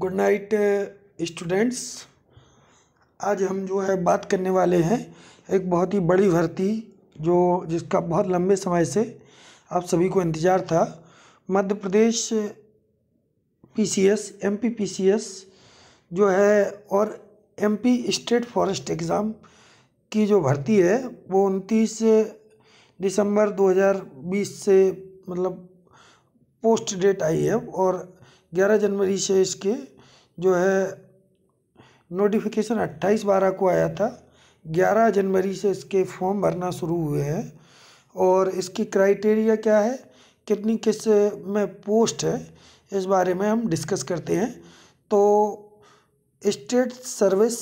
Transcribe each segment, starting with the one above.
good night students आज हम जो है बात करने वाले हैं एक बहुत ही बड़ी भर्ती जो जिसका बहुत लंबे समय से आप सभी को इंतज़ार था Madhya Pradesh PCS MP PCS जो है और एमपी स्टेट फॉरेस्ट एग्ज़ाम की जो भर्ती है वो उनतीस दिसंबर 2020 से मतलब पोस्ट डेट आई है और ग्यारह जनवरी से इसके जो है नोटिफिकेशन अट्ठाईस बारह को आया था ग्यारह जनवरी से इसके फॉर्म भरना शुरू हुए हैं और इसकी क्राइटेरिया क्या है कितनी किस में पोस्ट है इस बारे में हम डिस्कस करते हैं तो स्टेट सर्विस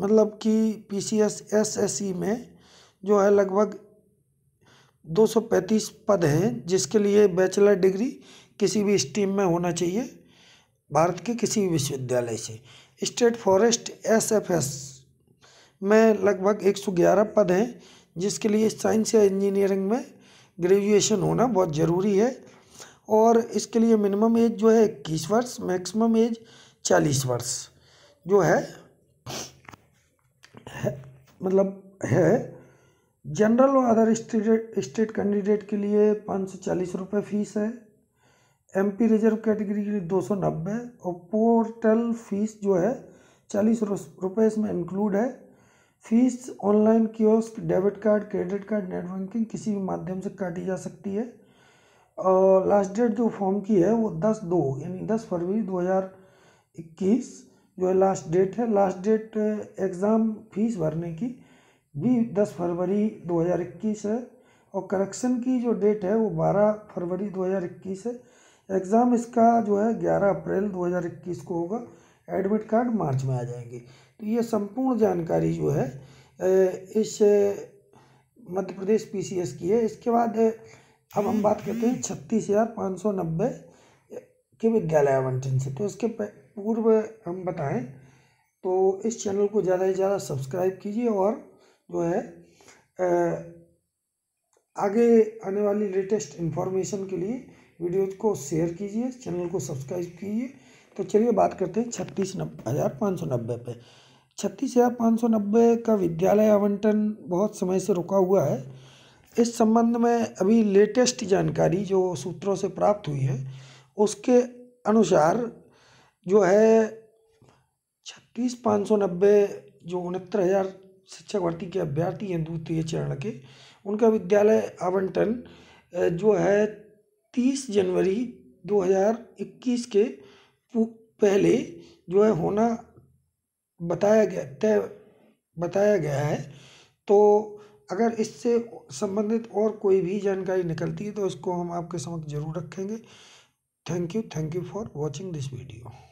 मतलब कि P C S S S C में जो है लगभग 235 पद हैं जिसके लिए बैचलर डिग्री किसी भी स्ट्रीम में होना चाहिए भारत के किसी भी विश्वविद्यालय से स्टेट फॉरेस्ट एसएफएस में लगभग 111 पद हैं जिसके लिए साइंस या इंजीनियरिंग में ग्रेजुएशन होना बहुत ज़रूरी है और इसके लिए मिनिमम एज जो है इक्कीस वर्ष मैक्सिमम एज चालीस वर्ष जो है, है मतलब है जनरल और अदर स्टेट स्टेट कैंडिडेट के लिए पाँच सौ चालीस रुपये फीस है एमपी रिजर्व कैटेगरी के लिए दो सौ नब्बे और पोर्टल फीस जो है चालीस रुपये इसमें इंक्लूड है fees online kiosk debit card credit card net banking किसी भी माध्यम से काटी जा सकती है और लास्ट डेट जो फॉर्म की है वो दस दो यानी दस फरवरी दो हज़ार इक्कीस जो है लास्ट डेट है लास्ट डेट एग्ज़ाम फीस भरने की भी दस फरवरी दो हज़ार इक्कीस है और करेक्शन की जो डेट है वो बारह फरवरी दो हज़ार इक्कीस है एग्ज़ाम इसका जो है 11 अप्रैल 2021 को होगा एडमिट कार्ड मार्च में आ जाएंगे तो ये संपूर्ण जानकारी जो है इस मध्य प्रदेश पीसीएस की है इसके बाद अब हम बात करते हैं छत्तीस हज़ार पाँच सौ नब्बे के विद्यालय आवंटन से तो इसके पूर्व हम बताएं तो इस चैनल को ज़्यादा से ज़्यादा सब्सक्राइब कीजिए और जो है आगे आने वाली लेटेस्ट इन्फॉर्मेशन के लिए वीडियो को शेयर कीजिए चैनल को सब्सक्राइब कीजिए तो चलिए बात करते हैं छत्तीस हज़ार पाँच सौ नब्बे पर छत्तीस हज़ार पाँच सौ नब्बे का विद्यालय आवंटन बहुत समय से रुका हुआ है इस संबंध में अभी लेटेस्ट जानकारी जो सूत्रों से प्राप्त हुई है उसके अनुसार जो है छत्तीस पाँच सौ नब्बे जो उनहत्तर हज़ार शिक्षक भर्ती के अभ्यर्थी हैं द्वितीय चरण के उनका विद्यालय आवंटन जो है तीस जनवरी दो हज़ार इक्कीस के पहले जो है होना बताया गया तय बताया गया है तो अगर इससे संबंधित और कोई भी जानकारी निकलती है तो इसको हम आपके समक्ष जरूर रखेंगे thank you thank you for watching this video